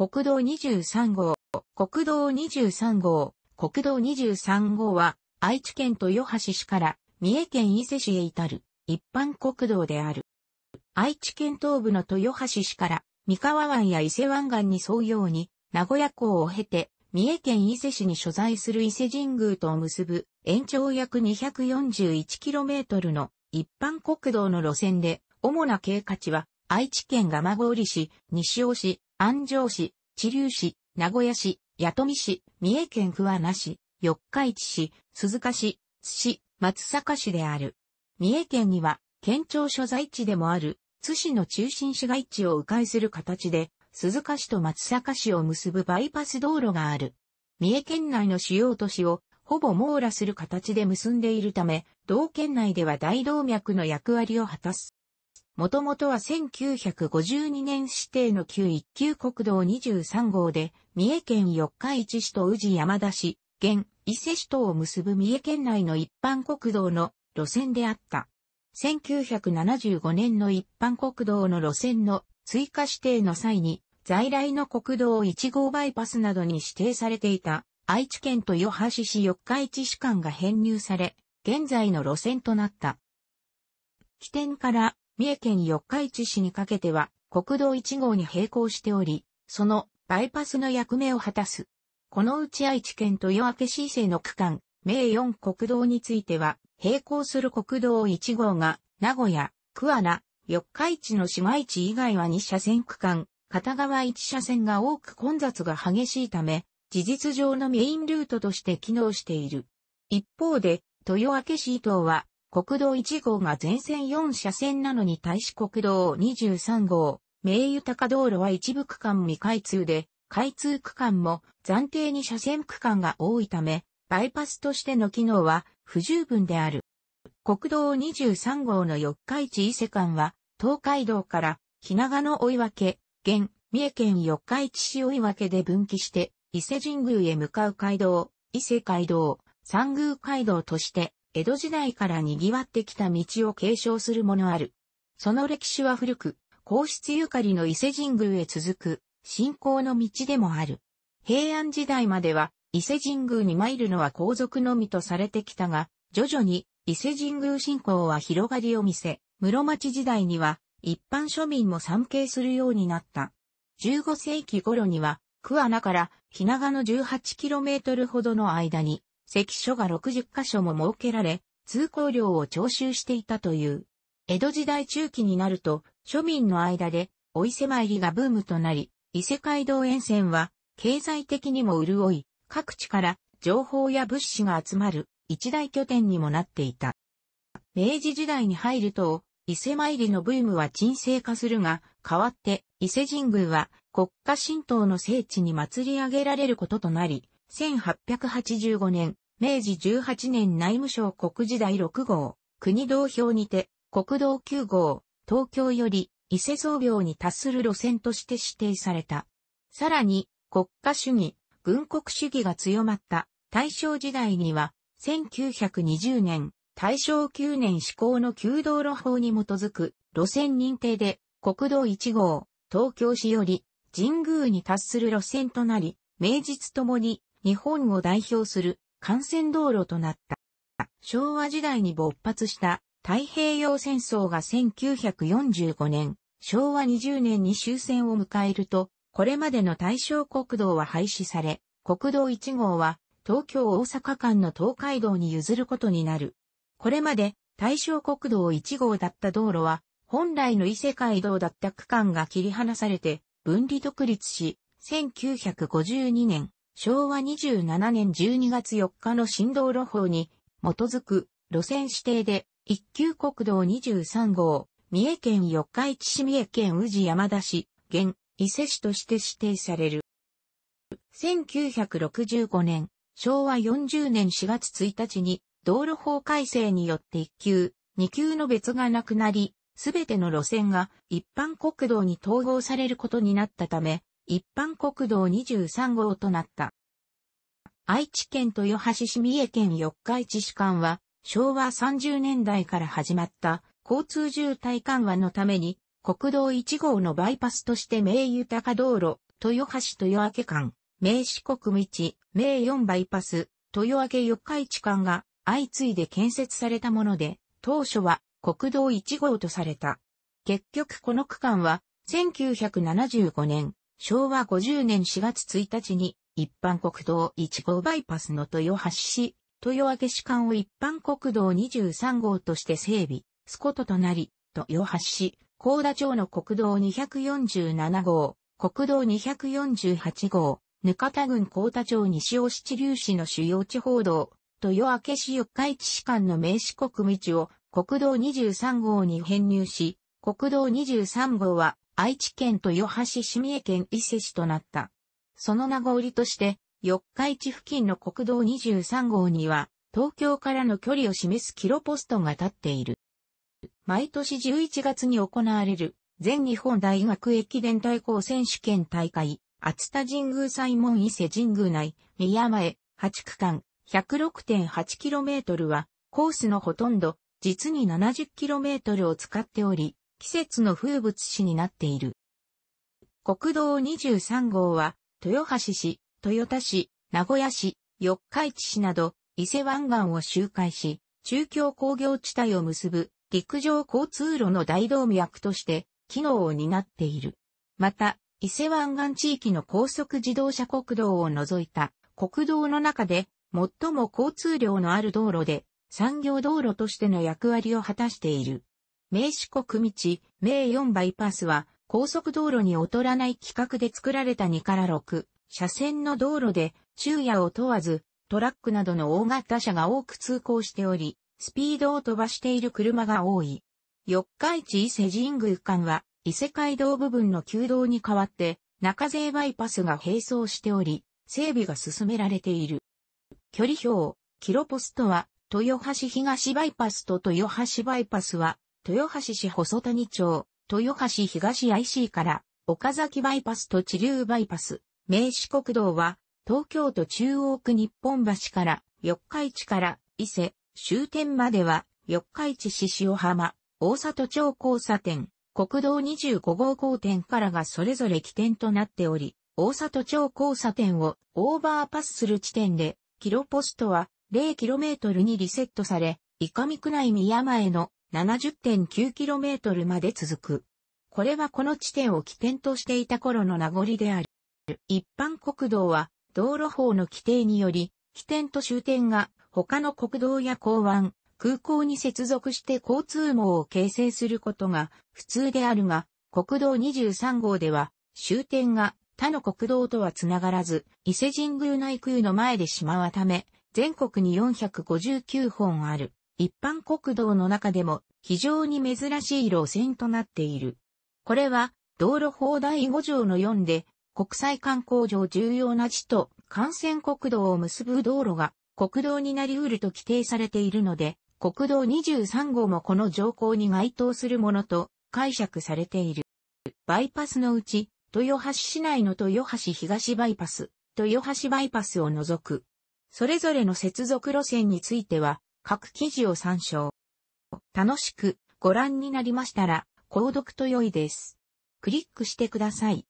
国道23号、国道23号、国道23号は、愛知県豊橋市から三重県伊勢市へ至る一般国道である。愛知県東部の豊橋市から三河湾や伊勢湾岸に沿うように、名古屋港を経て、三重県伊勢市に所在する伊勢神宮とを結ぶ延長約 241km の一般国道の路線で、主な経過地は愛知県蒲郡市、西尾市、安城市、知立市、名古屋市、八富市、三重県桑名市、四日市市、鈴鹿市、津市、松阪市である。三重県には、県庁所在地でもある、津市の中心市街地を迂回する形で、鈴鹿市と松阪市を結ぶバイパス道路がある。三重県内の主要都市を、ほぼ網羅する形で結んでいるため、同県内では大動脈の役割を果たす。もともとは1952年指定の旧一級国道23号で、三重県四日市市と宇治山田市、現伊勢市とを結ぶ三重県内の一般国道の路線であった。1975年の一般国道の路線の追加指定の際に、在来の国道1号バイパスなどに指定されていた愛知県と与橋市四日市市間が編入され、現在の路線となった。起点から三重県四日市市にかけては国道1号に並行しており、そのバイパスの役目を果たす。このうち愛知県豊明市政の区間、名4国道については、並行する国道1号が、名古屋、桑名、四日市の島市以外は2車線区間、片側1車線が多く混雑が激しいため、事実上のメインルートとして機能している。一方で、豊明市伊東は国道1号が全線4車線なのに対し国道23号、名誉高道路は一部区間未開通で、開通区間も暫定に車線区間が多いため、バイパスとしての機能は不十分である。国道23号の四日市伊勢間は、東海道から、日長の追い分、け、現、三重県四日市市追い分けで分岐して、伊勢神宮へ向かう街道、伊勢街道、三宮街道として、江戸時代から賑わってきた道を継承するものある。その歴史は古く、皇室ゆかりの伊勢神宮へ続く、信仰の道でもある。平安時代までは、伊勢神宮に参るのは皇族のみとされてきたが、徐々に伊勢神宮信仰は広がりを見せ、室町時代には一般庶民も参詣するようになった。15世紀頃には、桑名から日長の 18km ほどの間に、関所が60カ所も設けられ、通行料を徴収していたという。江戸時代中期になると、庶民の間で、お伊勢参りがブームとなり、伊勢街道沿線は、経済的にも潤い、各地から情報や物資が集まる一大拠点にもなっていた。明治時代に入ると、伊勢参りのブームは沈静化するが、代わって伊勢神宮は国家神道の聖地に祭り上げられることとなり、1885年、明治18年内務省国時代6号、国道表にて、国道9号、東京より伊勢総病に達する路線として指定された。さらに、国家主義、軍国主義が強まった大正時代には、1920年、大正9年施行の旧道路法に基づく路線認定で国道1号、東京市より神宮に達する路線となり、名実ともに日本を代表する幹線道路となった。昭和時代に勃発した太平洋戦争が1945年、昭和20年に終戦を迎えると、これまでの対象国道は廃止され、国道1号は東京大阪間の東海道に譲ることになる。これまで対象国道1号だった道路は、本来の異世界道だった区間が切り離されて、分離独立し、1952年、昭和27年12月4日の新道路法に基づく路線指定で一級国道23号、三重県四日市市三重県宇治山田市、現伊勢市として指定される。1965年、昭和40年4月1日に道路法改正によって一級、二級の別がなくなり、すべての路線が一般国道に統合されることになったため、一般国道23号となった。愛知県豊橋市三重県四日市市間は、昭和30年代から始まった交通渋滞緩和のために、国道1号のバイパスとして名豊か道路、豊橋豊明間、名四国道、名4バイパス、豊明四日市間が相次いで建設されたもので、当初は国道1号とされた。結局この区間は1975年昭和50年4月1日に一般国道1号バイパスの豊橋市、豊明市間を一般国道23号として整備、すこととなり、豊橋市、高田町の国道247号、国道248号、ぬかた郡高田町西尾七流市の主要地方道、豊明市四日市市間の名刺国道を国道23号に編入し、国道23号は愛知県豊橋市三重県伊勢市となった。その名残として、四日市付近の国道23号には、東京からの距離を示すキロポストが立っている。毎年11月に行われる、全日本大学駅伝対抗選手権大会、厚田神宮西門伊勢神宮内、宮前、8区間、106.8km は、コースのほとんど、実に 70km を使っており、季節の風物詩になっている。国道23号は、豊橋市、豊田市、名古屋市、四日市市など、伊勢湾岸を周回し、中京工業地帯を結ぶ陸上交通路の大動脈として機能を担っている。また、伊勢湾岸地域の高速自動車国道を除いた国道の中で最も交通量のある道路で産業道路としての役割を果たしている。名四国道、名4バイパスは、高速道路に劣らない規格で作られた2から6車線の道路で昼夜を問わずトラックなどの大型車が多く通行しており、スピードを飛ばしている車が多い。四日市伊勢神宮間は伊勢街道部分の旧道に代わって中勢バイパスが並走しており、整備が進められている。距離表、キロポストは豊橋東バイパスと豊橋バイパスは豊橋市細谷町、豊橋東 IC から岡崎バイパスと地流バイパス、名刺国道は、東京都中央区日本橋から四日市から伊勢、終点までは、四日市市塩浜、大里町交差点、国道25号交点からがそれぞれ起点となっており、大里町交差点をオーバーパスする地点で、キロポストは 0km にリセットされ、伊上区内宮前の 70.9km まで続く。これはこの地点を起点としていた頃の名残である。一般国道は道路法の規定により、起点と終点が他の国道や港湾、空港に接続して交通網を形成することが普通であるが、国道23号では終点が他の国道とはつながらず、伊勢神宮内宮の前でしまうため、全国に459本ある。一般国道の中でも非常に珍しい路線となっている。これは道路法第5条の4で国際観光上重要な地と幹線国道を結ぶ道路が国道になり得ると規定されているので、国道23号もこの条項に該当するものと解釈されている。バイパスのうち、豊橋市内の豊橋東バイパス、豊橋バイパスを除く、それぞれの接続路線については、各記事を参照。楽しくご覧になりましたら、購読と良いです。クリックしてください。